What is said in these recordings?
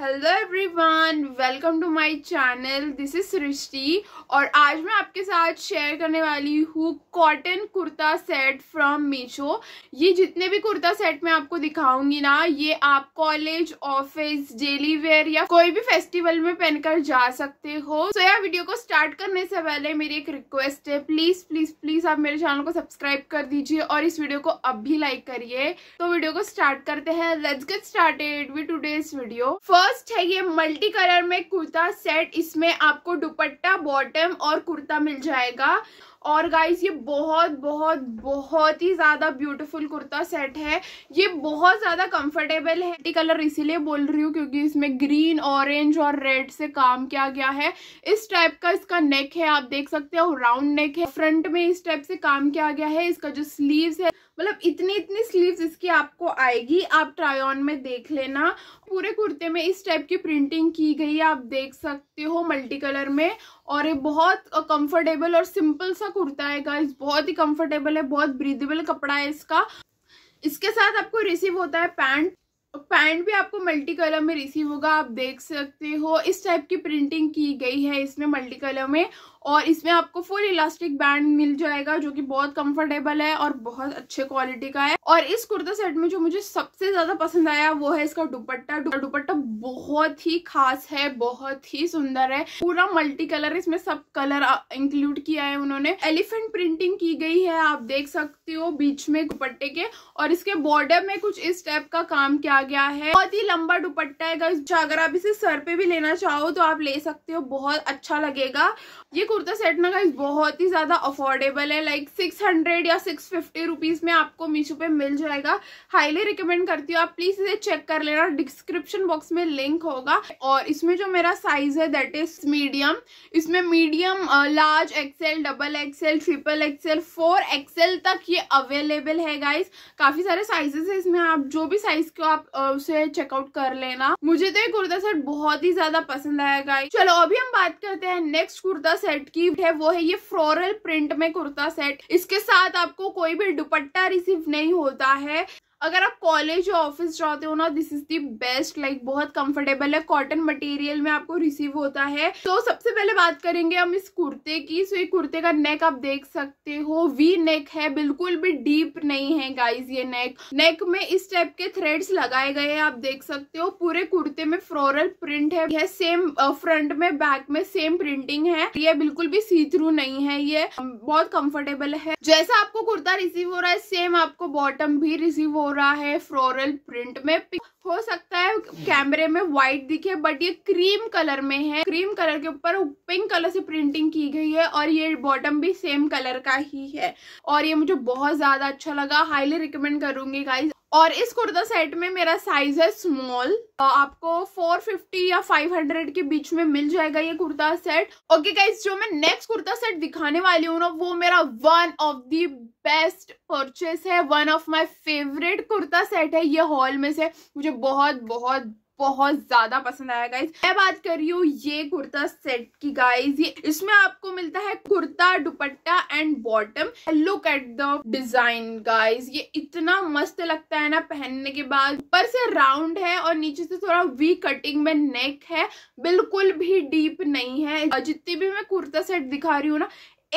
hello everyone welcome to my channel this is Srishti और आज मैं आपके साथ शेयर करने वाली हूँ cotton kurta set from Meesho ये जितने भी कुर्ता सेट मैं आपको दिखाऊंगी ना ये आप कॉलेज ऑफिस डेली वेयर या कोई भी फेस्टिवल में पहनकर जा सकते हो तो so, यह वीडियो को स्टार्ट करने से पहले मेरी एक रिक्वेस्ट है प्लीज़ प्लीज़ प्लीज़ आप मेरे चैनल को सब्सक्राइब कर दीजिए और इस वीडियो को अब भी लाइक करिए तो वीडियो को स्टार्ट करते हैं let's get started with today's video first first है ये मल्टी कलर में कुर्ता सेट इसमें आपको दुपट्टा बॉटम और कुर्ता मिल जाएगा और गाइज ये बहुत बहुत बहुत ही ज़्यादा ब्यूटीफुल कुर्ता सेट है ये बहुत ज़्यादा कंफर्टेबल है कलर इसीलिए बोल रही हूँ क्योंकि इसमें ग्रीन ऑरेंज और रेड से काम किया गया है इस टाइप का इसका नेक है आप देख सकते हो राउंड नेक है फ्रंट में इस टाइप से काम किया गया है इसका जो स्लीव्स है मतलब इतनी इतनी स्लीव्स इसकी आपको आएगी आप ट्राई ऑन में देख लेना पूरे कुर्ते में इस टाइप की प्रिंटिंग की गई है आप देख सकते हो मल्टी कलर में और ये बहुत कंफर्टेबल और सिंपल सा कुर्ता है गाइस बहुत ही कंफर्टेबल है बहुत ब्रीदेबल कपड़ा है इसका इसके साथ आपको रिसीव होता है पैंट पैंट भी आपको मल्टी कलर में रिसीव होगा आप देख सकते हो इस टाइप की प्रिंटिंग की गई है इसमें मल्टी कलर में और इसमें आपको फुल इलास्टिक बैंड मिल जाएगा जो कि बहुत कंफर्टेबल है और बहुत अच्छे क्वालिटी का है और इस कुर्ता सेट में जो मुझे सबसे ज्यादा पसंद आया वो है इसका दुपट्टा दुपट्टा बहुत ही खास है बहुत ही सुंदर है पूरा मल्टी कलर इसमें सब कलर इंक्लूड किया है उन्होंने एलिफेंट प्रिंटिंग की गई है आप देख सकते हो बीच में दुपट्टे के और इसके बॉर्डर में कुछ इस टाइप का काम किया गया है बहुत ही लंबा दुपट्टा है अगर आप इसे सर पे भी लेना चाहो तो आप ले सकते हो बहुत अच्छा लगेगा ये कुर्ता सेट ना गाइस बहुत ही ज़्यादा अफोर्डेबल है लाइक सिक्स हंड्रेड या सिक्स फिफ्टी रुपीज़ में आपको मीशो पे मिल जाएगा हाईली रिकमेंड करती हूँ आप प्लीज़ इसे चेक कर लेना डिस्क्रिप्शन बॉक्स में लिंक होगा और इसमें जो मेरा साइज़ है दैट इज़ मीडियम इसमें medium large XL double XL triple XL four XL तक ये अवेलेबल है गाइज काफ़ी सारे साइजेस है इसमें आप जो भी साइज़ को आप उसे चेकआउट कर लेना मुझे तो ये कुर्ता सेट बहुत ही ज़्यादा पसंद आया गाइज चलो अभी हम बात करते हैं नेक्स्ट कुर्ता सेट सेट की है वो है ये फ्लोरल प्रिंट में कुर्ता सेट इसके साथ आपको कोई भी दुपट्टा रिसीव नहीं होता है अगर आप कॉलेज या ऑफिस जाते हो ना this is the best like बहुत कंफर्टेबल है कॉटन मटेरियल में आपको रिसीव होता है तो सबसे पहले बात करेंगे हम इस कुर्ते की सो ये कुर्ते का नेक आप देख सकते हो वी नेक है बिल्कुल भी डीप नहीं है गाइज ये नेक नेक में इस टाइप के थ्रेड्स लगाए गए हैं आप देख सकते हो पूरे कुर्ते में फ्लोरल प्रिंट है यह सेम फ्रंट में बैक में सेम प्रिंटिंग है ये बिल्कुल भी सी थ्रू नहीं है ये बहुत कंफर्टेबल है जैसा आपको कुर्ता रिसीव हो रहा है सेम आपको बॉटम भी रिसीव हो रहा है फ्लोरल प्रिंट में हो सकता है कैमरे में व्हाइट दिखे बट ये क्रीम कलर में है क्रीम कलर के ऊपर पिंक कलर से प्रिंटिंग की गई है और ये बॉटम भी सेम कलर का ही है और ये मुझे बहुत ज्यादा अच्छा लगा हाईली रिकमेंड करूंगी गाइज और इस कुर्ता सेट में मेरा साइज है स्मॉल आपको 450 या 500 के बीच में मिल जाएगा ये कुर्ता सेट ओके गाइज जो मैं नेक्स्ट कुर्ता सेट दिखाने वाली हूँ ना वो मेरा one of the best purchase है one of my favourite kurta set है ये हॉल में से मुझे बहुत बहुत बहुत ज्यादा पसंद आया गाइज मैं बात कर रही हूँ ये कुर्ता सेट की गाइज ये इसमें आपको मिलता है kurta dupatta and bottom look at the design guys ये इतना मस्त लगता है ना पहनने के बाद ऊपर से राउंड है और नीचे से थोड़ा वी कटिंग में नेक है बिल्कुल भी डीप नहीं है जितनी भी मैं कुर्ता सेट दिखा रही हूँ ना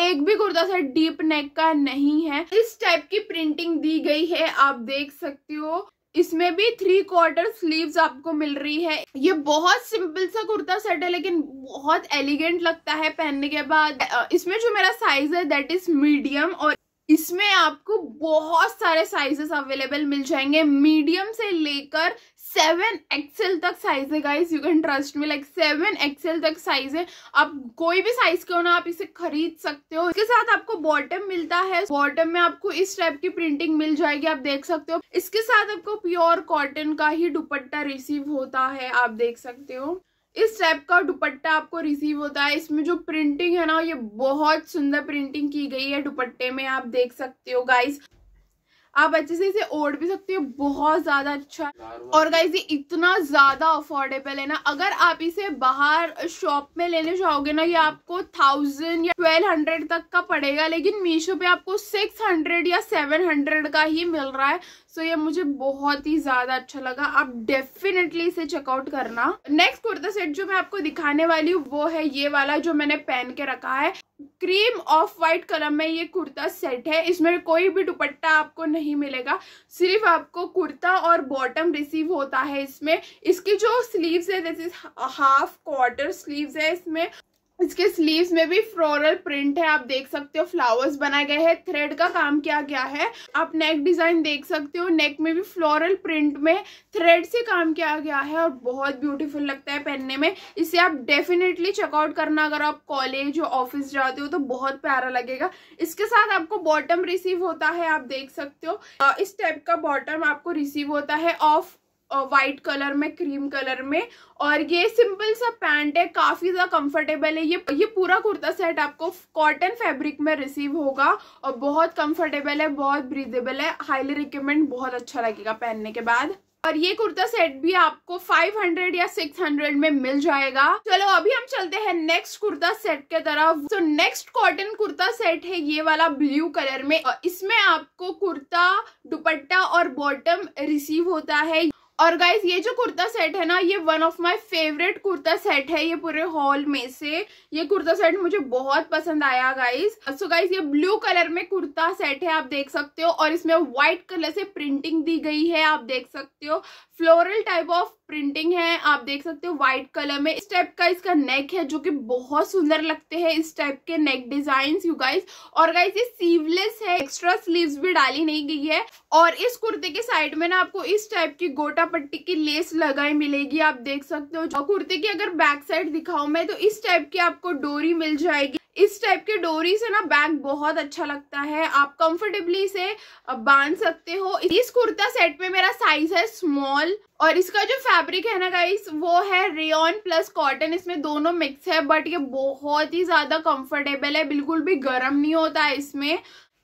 एक भी कुर्ता सेट डीप नेक का नहीं है इस टाइप की प्रिंटिंग दी गई है आप देख सकते हो इसमें भी थ्री क्वार्टर स्लीव्स आपको मिल रही है ये बहुत सिंपल सा कुर्ता सेट है लेकिन बहुत एलिगेंट लगता है पहनने के बाद इसमें जो मेरा साइज है दैट इज मीडियम और इसमें आपको बहुत सारे साइजेस अवेलेबल मिल जाएंगे मीडियम से लेकर सेवन एक्सएल तक साइज है गाइज यू कैन ट्रस्ट में लाइक सेवन एक्सएल तक साइज है आप कोई भी साइज के हो ना आप इसे खरीद सकते हो इसके साथ आपको बॉटम मिलता है बॉटम में आपको इस टाइप की प्रिंटिंग मिल जाएगी आप देख सकते हो इसके साथ आपको प्योर कॉटन का ही दुपट्टा रिसीव होता है आप देख सकते हो इस टाइप का दुपट्टा आपको रिसीव होता है इसमें जो प्रिंटिंग है ना ये बहुत सुंदर प्रिंटिंग की गई है दुपट्टे में आप देख सकते हो गाइस आप अच्छे से इसे ओढ़ भी सकते हो बहुत ज्यादा अच्छा और गाइज ये इतना ज्यादा अफोर्डेबल है ना अगर आप इसे बाहर शॉप में लेने जाओगे ना ये आपको थाउजेंड या ट्वेल्व हंड्रेड तक का पड़ेगा लेकिन मीशो पे आपको सिक्स हंड्रेड या सेवन हंड्रेड का ही मिल रहा है सो ये मुझे बहुत ही ज़्यादा अच्छा लगा आप डेफिनेटली इसे चेकआउट करना नेक्स्ट कुर्ता सेट जो मैं आपको दिखाने वाली हूँ वो है ये वाला जो मैंने पहन के रखा है क्रीम ऑफ व्हाइट कलर में ये कुर्ता सेट है इसमें कोई भी दुपट्टा आपको नहीं मिलेगा सिर्फ आपको कुर्ता और बॉटम रिसीव होता है इसमें इसकी जो स्लीव्स है this is half quarter sleeves है इसमें इसके स्लीव्स में भी फ्लोरल प्रिंट है आप देख सकते हो फ्लावर्स बनाए गए हैं थ्रेड का काम किया गया है आप नेक डिजाइन देख सकते हो नेक में भी फ्लोरल प्रिंट में थ्रेड से काम किया गया है और बहुत ब्यूटीफुल लगता है पहनने में इसे आप डेफिनेटली चेकआउट करना अगर आप कॉलेज या ऑफिस जाते हो तो बहुत प्यारा लगेगा इसके साथ आपको बॉटम रिसीव होता है आप देख सकते हो इस टाइप का बॉटम आपको रिसीव होता है ऑफ व्हाइट कलर में क्रीम कलर में और ये सिंपल सा पैंट है काफ़ी ज़्यादा कंफर्टेबल है ये ये पूरा कुर्ता सेट आपको कॉटन फैब्रिक में रिसीव होगा और बहुत कंफर्टेबल है बहुत ब्रीदेबल है हाईली रिकमेंड बहुत अच्छा लगेगा पहनने के बाद और ये कुर्ता सेट भी आपको 500 या 600 में मिल जाएगा चलो अभी हम चलते हैं नेक्स्ट कुर्ता सेट के तरफ तो नेक्स्ट कॉटन कुर्ता सेट है ये वाला ब्लू कलर में इसमें आपको कुर्ता दुपट्टा और बॉटम रिसीव होता है और गाइज ये जो कुर्ता सेट है ना ये one of my favourite kurta set है ये पूरे हॉल में से ये कुर्ता सेट मुझे बहुत पसंद आया गाइज सो गाइज ये ब्लू कलर में कुर्ता सेट है आप देख सकते हो और इसमें व्हाइट कलर से प्रिंटिंग दी गई है आप देख सकते हो फ्लोरल टाइप ऑफ प्रिंटिंग है आप देख सकते हो व्हाइट कलर में इस टाइप का इसका नेक है जो कि बहुत सुंदर लगते हैं इस टाइप के नेक डिजाइन यू गाइज और गाइज ये सीवलेस है एक्स्ट्रा स्लीव्स भी डाली नहीं गई है और इस कुर्ते के साइड में ना आपको इस टाइप की गोटा पट्टी की लेस लगाई मिलेगी आप देख सकते हो कुर्ते की अगर बैक साइड दिखाऊं मैं तो इस टाइप की आपको डोरी मिल जाएगी इस टाइप के डोरी से ना बैग बहुत अच्छा लगता है आप कंफर्टेबली इसे बांध सकते हो इस कुर्ता सेट में मेरा साइज है स्मॉल और इसका जो फैब्रिक है ना गाइस वो है रेन प्लस कॉटन इसमें दोनों मिक्स है बट ये बहुत ही ज़्यादा कंफर्टेबल है बिल्कुल भी गर्म नहीं होता है इसमें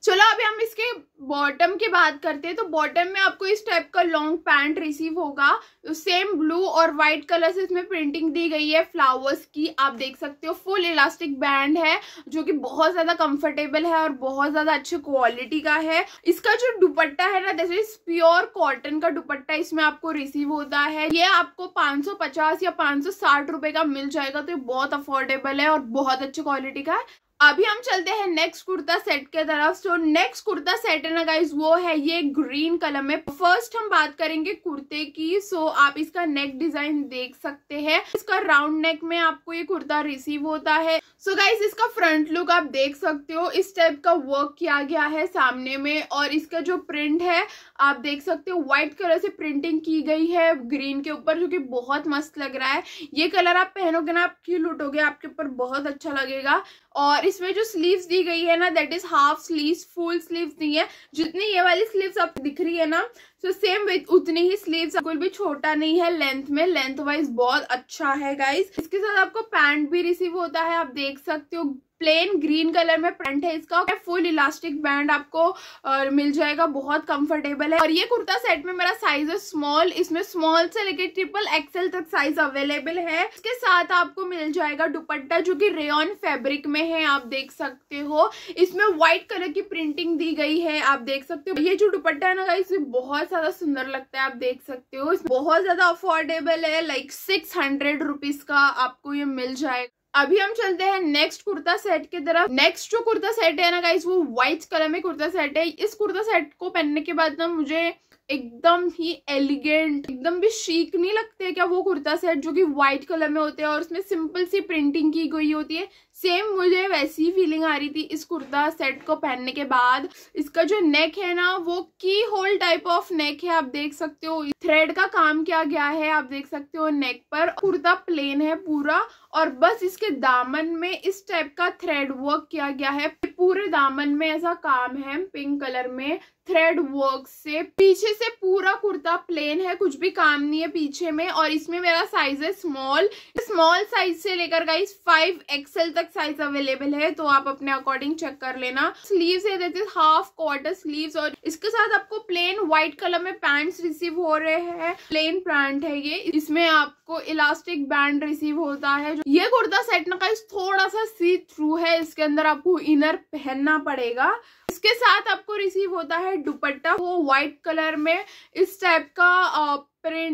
चलो अभी हम इसके बॉटम की बात करते हैं तो बॉटम में आपको इस टाइप का लॉन्ग पैंट रिसीव होगा तो सेम ब्लू और व्हाइट कलर से इसमें प्रिंटिंग दी गई है फ्लावर्स की आप देख सकते हो फुल इलास्टिक बैंड है जो कि बहुत ज़्यादा कंफर्टेबल है और बहुत ज़्यादा अच्छी क्वालिटी का है इसका जो दुपट्टा है ना जैसे प्योर कॉटन का दुपट्टा इसमें आपको रिसीव होता है ये आपको पांच या पांच रुपए का मिल जाएगा तो ये बहुत अफोर्डेबल है और बहुत अच्छी क्वालिटी का है अभी हम चलते हैं नेक्स्ट कुर्ता सेट के तरफ सो नेक्स्ट कुर्ता सेट है ना गाइज वो है ये ग्रीन कलर में फर्स्ट हम बात करेंगे कुर्ते की सो so, आप इसका नेक डिजाइन देख सकते हैं इसका राउंड नेक में आपको ये कुर्ता रिसीव होता है सो so, गाइज इसका फ्रंट लुक आप देख सकते हो इस टाइप का वर्क किया गया है सामने में और इसका जो प्रिंट है आप देख सकते हो व्हाइट कलर से प्रिंटिंग की गई है ग्रीन के ऊपर जो कि बहुत मस्त लग रहा है ये कलर आप पहनोगे ना आप क्यों लुटोगे आपके ऊपर बहुत अच्छा लगेगा और इसमें जो स्लीव्स दी गई है ना that is half sleeve full sleeves दी है जितनी ये वाली स्लीव्स आप दिख रही है ना सो सेम विथ उतनी ही स्लीव बिल्कुल भी छोटा नहीं है लेंथ में लेंथ वाइज बहुत अच्छा है गाइज इसके साथ आपको पैंट भी रिसीव होता है आप देख सकते हो प्लेन ग्रीन कलर में पैंट है इसका फुल इलास्टिक बैंड आपको और मिल जाएगा बहुत कंफर्टेबल है और ये कुर्ता सेट में मेरा साइज है स्मॉल इसमें स्मॉल से लेके ट्रिपल एक्सएल तक साइज अवेलेबल है इसके साथ आपको मिल जाएगा दुपट्टा जो कि रेयन फैब्रिक में है आप देख सकते हो इसमें व्हाइट कलर की प्रिंटिंग दी गई है आप देख सकते हो ये जो दुपट्टा है ना इसमें बहुत ज्यादा सुंदर लगता है आप देख सकते हो बहुत ज्यादा अफोर्डेबल है लाइक सिक्स हंड्रेड रुपीज का आपको ये मिल जाएगा अभी हम चलते हैं नेक्स्ट कुर्ता सेट की तरफ नेक्स्ट जो कुर्ता सेट है ना गाइज वो व्हाइट कलर में कुर्ता सेट है इस कुर्ता सेट को पहनने के बाद ना मुझे एकदम ही एलिगेंट एकदम भी शीक नहीं लगते क्या वो कुर्ता सेट जो कि व्हाइट कलर में होते हैं और उसमें सिंपल सी प्रिंटिंग की गई होती है सेम मुझे वैसी फीलिंग आ रही थी इस कुर्ता सेट को पहनने के बाद इसका जो नेक है ना वो की होल टाइप ऑफ नेक है आप देख सकते हो थ्रेड का काम किया गया है आप देख सकते हो नेक पर कुर्ता प्लेन है पूरा और बस इसके दामन में इस टाइप का थ्रेड वर्क किया गया है पूरे दामन में ऐसा काम है पिंक कलर में थ्रेड वर्क से पीछे से पूरा कुर्ता प्लेन है कुछ भी काम नहीं है पीछे में और इसमें मेरा साइज है स्मॉल स्मॉल साइज से लेकर गाइस फाइव एक्सएल तक साइज अवेलेबल है तो आप अपने अकॉर्डिंग चेक कर लेना स्लीव्स है देते हाफ क्वार्टर स्लीव्स और इसके साथ आपको प्लेन व्हाइट कलर में पैंट्स रिसीव हो रहे हैं प्लेन पैंट है ये इसमें आपको इलास्टिक बैंड रिसीव होता है ये कुर्ता सेट ना गाइस थोड़ा सा सी थ्रू है इसके अंदर आपको इनर पहनना पड़ेगा इसके साथ आपको रिसीव होता है दुपट्टा वो व्हाइट कलर में इस टाइप का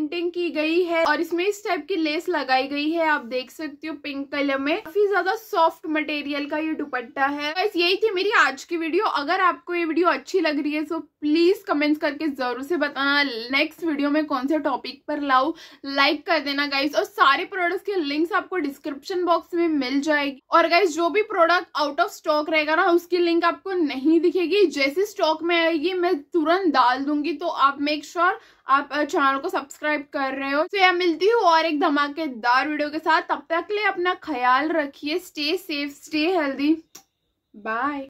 प्रिंटिंग की गई है और इसमें इस टाइप की लेस लगाई गई है आप देख सकते हो पिंक कलर में काफी ज्यादा सॉफ्ट मटेरियल का ये दुपट्टा है बस यही थी मेरी आज की वीडियो अगर आपको ये वीडियो अच्छी लग रही है तो प्लीज कमेंट्स करके जरूर से बताना नेक्स्ट वीडियो में कौन से टॉपिक पर लाऊ लाइक कर देना गाइज और सारे प्रोडक्ट्स के लिंक्स आपको डिस्क्रिप्शन बॉक्स में मिल जाएगी और गाइज जो भी प्रोडक्ट आउट ऑफ स्टॉक रहेगा ना उसकी लिंक आपको नहीं दिखेगी जैसे स्टॉक में आएगी मैं तुरंत डाल दूंगी तो आप मेक श्योर sure आप चैनल को सब्सक्राइब कर रहे हो तो यह मिलती हूँ और एक धमाकेदार वीडियो के साथ तब तक के लिए अपना ख्याल रखिए stay safe stay healthy bye